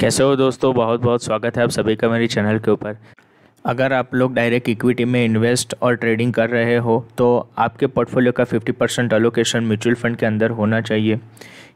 कैसे हो दोस्तों बहुत बहुत स्वागत है आप सभी का मेरे चैनल के ऊपर अगर आप लोग डायरेक्ट इक्विटी में इन्वेस्ट और ट्रेडिंग कर रहे हो तो आपके पोर्टफोलियो का 50 परसेंट अलोकेशन म्यूचुअल फंड के अंदर होना चाहिए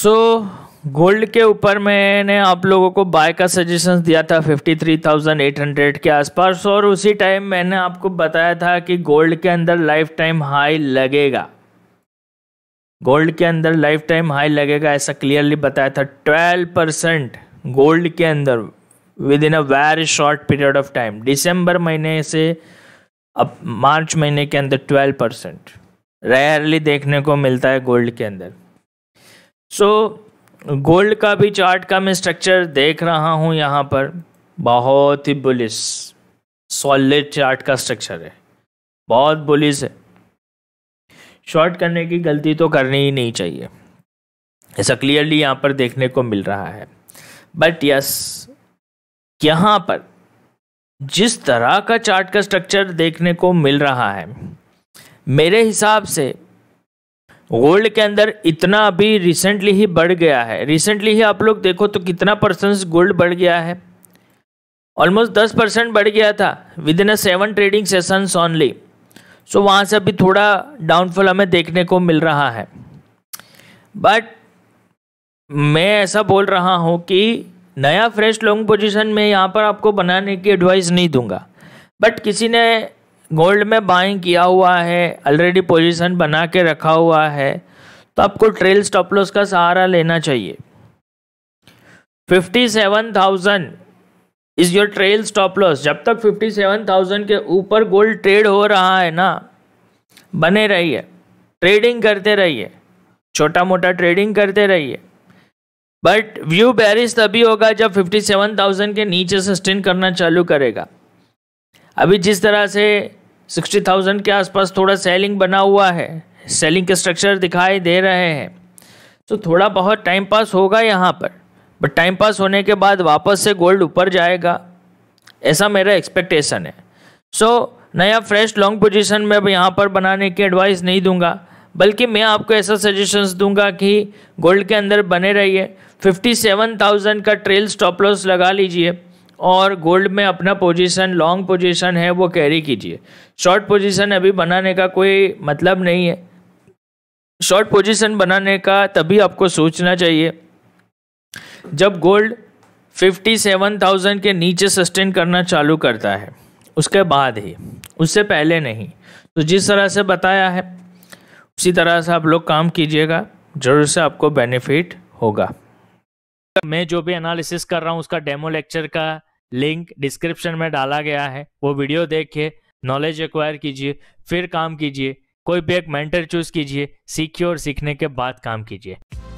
सो गोल्ड के ऊपर मैंने आप लोगों को बाय का सजेशन दिया था 53,800 के आसपास और उसी टाइम मैंने आपको बताया था कि गोल्ड के अंदर लाइफ टाइम हाई लगेगा गोल्ड के अंदर लाइफ टाइम हाई लगेगा ऐसा क्लियरली बताया था 12 परसेंट गोल्ड के अंदर within a very short period of time दिसंबर महीने से अब मार्च महीने के अंदर 12 परसेंट रेयरली देखने को मिलता है गोल्ड के अंदर सो so, गोल्ड का भी चार्ट का मैं स्ट्रक्चर देख रहा हूँ यहाँ पर बहुत ही बुलिस सॉलिड चार्ट का स्ट्रक्चर है बहुत बुलिस है शॉर्ट करने की गलती तो करनी ही नहीं चाहिए ऐसा क्लियरली यहाँ पर देखने को मिल रहा है बट यस यहाँ पर जिस तरह का चार्ट का स्ट्रक्चर देखने को मिल रहा है मेरे हिसाब से गोल्ड के अंदर इतना अभी रिसेंटली ही बढ़ गया है रिसेंटली ही आप लोग देखो तो कितना परसेंट गोल्ड बढ़ गया है ऑलमोस्ट दस परसेंट बढ़ गया था within a seven trading sessions only so वहाँ से अभी थोड़ा डाउनफॉल हमें देखने को मिल रहा है बट मैं ऐसा बोल रहा हूँ कि नया फ्रेश लॉन्ग पोजीशन में यहाँ पर आपको बनाने की एडवाइस नहीं दूंगा बट किसी ने गोल्ड में बाइंग किया हुआ है ऑलरेडी पोजीशन बना के रखा हुआ है तो आपको ट्रेल स्टॉप लॉस का सहारा लेना चाहिए 57,000 is your trail stop loss जब तक 57,000 के ऊपर गोल्ड ट्रेड हो रहा है ना बने रहिए ट्रेडिंग करते रहिए छोटा मोटा ट्रेडिंग करते रहिए बट व्यू बैरिस तभी होगा जब 57,000 के नीचे सस्टेन करना चालू करेगा अभी जिस तरह से सिक्सटी थाउजेंड के आसपास थोड़ा सेलिंग बना हुआ है सेलिंग के स्ट्रक्चर दिखाई दे रहे हैं तो थोड़ा बहुत टाइम पास होगा यहाँ पर बट टाइम पास होने के बाद वापस से गोल्ड ऊपर जाएगा ऐसा मेरा एक्सपेक्टेशन है सो so, नया फ्रेश लॉन्ग पोजीशन में अब यहाँ पर बनाने की एडवाइस नहीं दूंगा बल्कि मैं आपको ऐसा सजेशंस दूंगा कि गोल्ड के अंदर बने रहिए 57,000 का ट्रेल स्टॉप लॉस लगा लीजिए और गोल्ड में अपना पोजीशन लॉन्ग पोजीशन है वो कैरी कीजिए शॉर्ट पोजीशन अभी बनाने का कोई मतलब नहीं है शॉर्ट पोजीशन बनाने का तभी आपको सोचना चाहिए जब गोल्ड 57,000 के नीचे सस्टेन करना चालू करता है उसके बाद ही उससे पहले नहीं तो जिस तरह से बताया है उसी तरह से आप लोग काम कीजिएगा ज़रूर से आपको बेनिफिट होगा मैं जो भी एनालिसिस कर रहा हूँ उसका डेमो लेक्चर का लिंक डिस्क्रिप्शन में डाला गया है वो वीडियो देखिए नॉलेज एक्वायर कीजिए फिर काम कीजिए कोई भी एक मेंटर चूज कीजिए सीखिए और सीखने के बाद काम कीजिए